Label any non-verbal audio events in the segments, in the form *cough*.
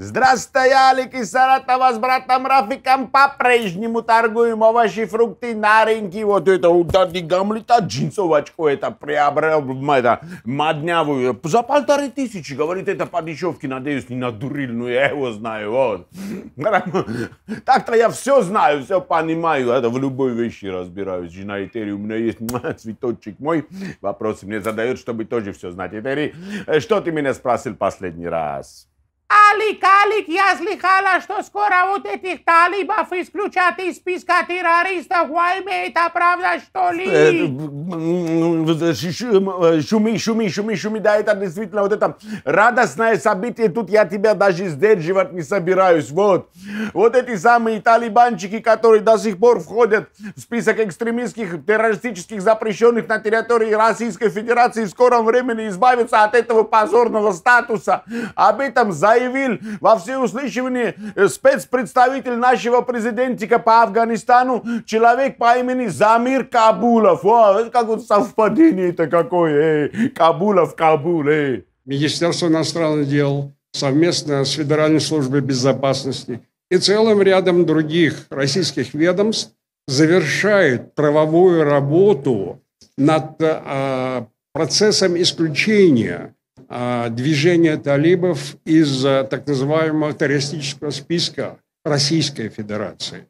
Здравствуй, Алик из Саратова с братом Рафиком. По-прежнему торгуем овощи, фрукты на рынке. Вот это у Дади Гамлета джинсовочку это приобрел, это, моднявую. За полторы тысячи, говорит, это по дешевке, надеюсь, не надурил, но я его знаю, вот. *laughs* Так-то я все знаю, все понимаю, это в любой вещи разбираюсь. Жена Этери у меня есть, *laughs* цветочек мой. Вопросы мне задают, чтобы тоже все знать. Этери, э, что ты меня спросил последний раз? Алик, Алик, я слыхала, что скоро вот этих талибов исключат из списка террористов войны. А это правда, что ли? Э, э, э, шуми, шуми, шуми, шуми. Да, это действительно вот это радостное событие. Тут я тебя даже сдерживать не собираюсь. Вот. Вот эти самые талибанчики, которые до сих пор входят в список экстремистских террористических запрещенных на территории Российской Федерации, в скором времени избавятся от этого позорного статуса. Об этом заявил объявил во всеуслышание э, спецпредставитель нашего президентика по Афганистану, человек по имени Замир Кабулов. О, как вот совпадение-то какое, эй, Кабулов, Кабул, эй. Министерство иностранных дел совместно с Федеральной службой безопасности и целым рядом других российских ведомств завершает правовую работу над э, процессом исключения а, движение талибов из а, так называемого террористического списка Российской Федерации.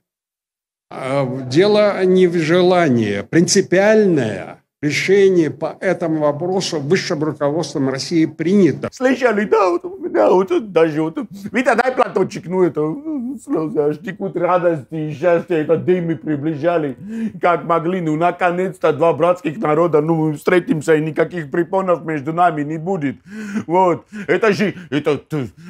А, дело не в желании. Принципиальное решение по этому вопросу высшим руководством России принято. Слышали, да? Вот Uite, da ajută. Uite, dai платочек, ну это, слезы, от радости и счастья, это дым мы приближали, как могли. Ну, наконец-то два братских народа, ну, встретимся, и никаких препонов между нами не будет. Вот, это же, это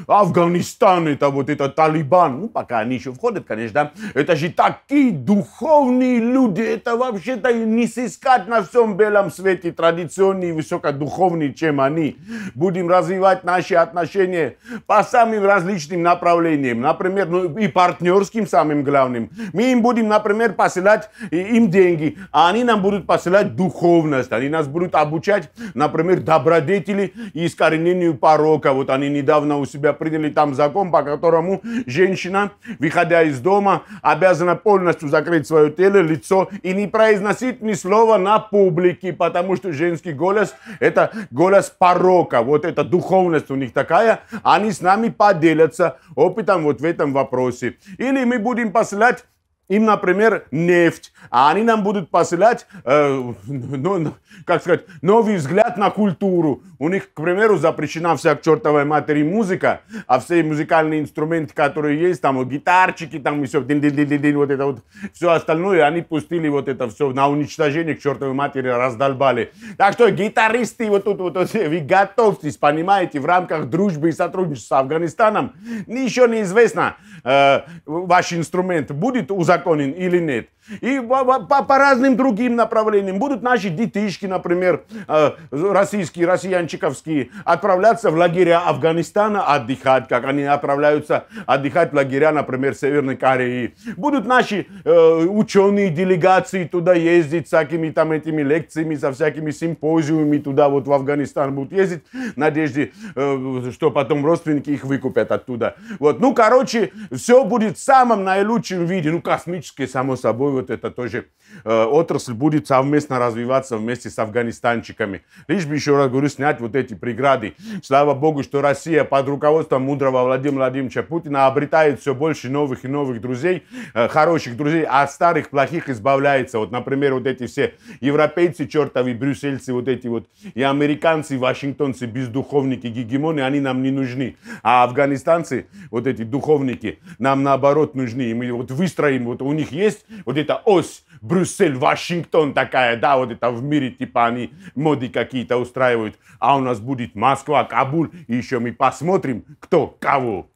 Афганистан, это вот это Талибан, ну, пока они еще входят, конечно, да? это же такие духовные люди, это вообще-то не сыскать на всем белом свете традиционные высокодуховные, чем они. Будем развивать наши отношения движение по самым различным направлениям, например, ну, и партнерским самым главным. Мы им будем, например, посылать им деньги, а они нам будут посылать духовность, они нас будут обучать, например, добродетели и искоренению порока. Вот они недавно у себя приняли там закон, по которому женщина, выходя из дома, обязана полностью закрыть свое тело, лицо и не произносить ни слова на публике, потому что женский голос – это голос порока. Вот эта духовность у них такая, они с нами поделятся опытом вот в этом вопросе. Или мы будем посылать им, например, нефть, а они нам будут посылать, э, *laughs* ну, ну, как сказать, новый взгляд на культуру. У них, к примеру, запрещена вся к чертовой матери музыка, а все музыкальные инструменты, которые есть, там гитарчики, там и все, дин -дин -дин -дин, вот это вот, все остальное, они пустили вот это все на уничтожение к чертовой матери, раздолбали. Так что гитаристы вот тут вот, вот вы готовьтесь, понимаете, в рамках дружбы и сотрудничества с Афганистаном, еще неизвестно, э, ваш инструмент будет узаконен законен или нет. И по, по, по разным другим направлениям. Будут наши детишки, например, э, российские, россиянчиковские, отправляться в лагеря Афганистана отдыхать, как они отправляются отдыхать в лагеря, например, Северной Кореи. Будут наши э, ученые делегации туда ездить всякими там этими лекциями, со всякими симпозиумами туда вот в Афганистан будут ездить, в надежде, э, что потом родственники их выкупят оттуда. Вот, ну, короче, все будет в самом наилучшем виде. Ну, как космической, само собой, вот это тоже э, отрасль будет совместно развиваться вместе с афганистанчиками. Лишь бы, еще раз говорю, снять вот эти преграды. Слава богу, что Россия под руководством мудрого Владимира Владимировича Путина обретает все больше новых и новых друзей, э, хороших друзей, а от старых плохих избавляется. Вот, например, вот эти все европейцы чертовы, брюссельцы вот эти вот, и американцы, и вашингтонцы, бездуховники, гегемоны, они нам не нужны. А афганистанцы, вот эти духовники, нам наоборот нужны. И мы вот выстроим вот у них есть вот эта ось Брюссель-Вашингтон такая, да, вот это в мире типа они моды какие-то устраивают, а у нас будет Москва, Кабуль, и еще мы посмотрим, кто кого.